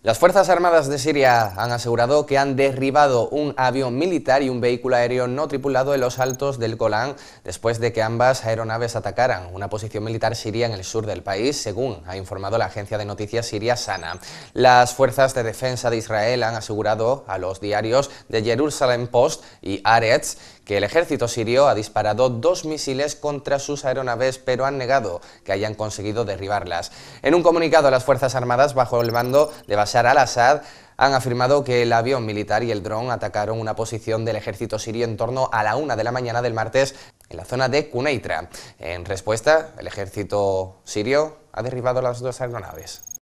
Las Fuerzas Armadas de Siria han asegurado que han derribado un avión militar y un vehículo aéreo no tripulado en los altos del Golán después de que ambas aeronaves atacaran una posición militar siria en el sur del país, según ha informado la agencia de noticias siria Sana. Las Fuerzas de Defensa de Israel han asegurado a los diarios de Jerusalem Post y Aretz que el ejército sirio ha disparado dos misiles contra sus aeronaves, pero han negado que hayan conseguido derribarlas. En un comunicado, las Fuerzas Armadas, bajo el mando de Bashar al-Assad, han afirmado que el avión militar y el dron atacaron una posición del ejército sirio en torno a la una de la mañana del martes en la zona de Cuneitra. En respuesta, el ejército sirio ha derribado las dos aeronaves.